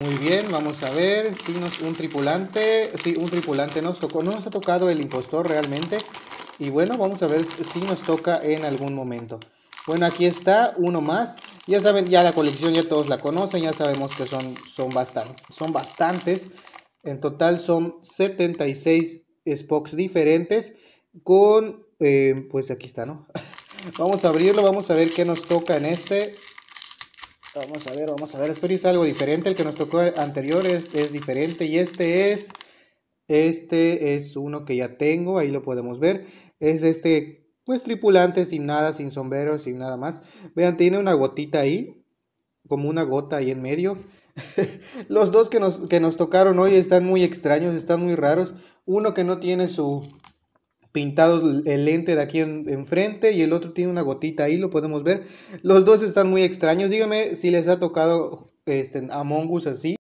Muy bien, vamos a ver, si nos... un tripulante, sí, un tripulante nos tocó, no nos ha tocado el impostor realmente, y bueno, vamos a ver si nos toca en algún momento. Bueno, aquí está, uno más, ya saben, ya la colección ya todos la conocen, ya sabemos que son, son, son bastantes, en total son 76 spots diferentes, con, eh, pues aquí está, ¿no? vamos a abrirlo, vamos a ver qué nos toca en este, Vamos a ver, vamos a ver. Espero es algo diferente. El que nos tocó anterior es, diferente. Y este es. Este es uno que ya tengo. Ahí lo podemos ver. Es este. Pues tripulante, sin nada, sin sombrero, sin nada más. Vean, tiene una gotita ahí. Como una gota ahí en medio. Los dos que nos, que nos tocaron hoy están muy extraños, están muy raros. Uno que no tiene su, pintados el lente de aquí enfrente y el otro tiene una gotita ahí, lo podemos ver. Los dos están muy extraños. Dígame si les ha tocado este, Among Us así.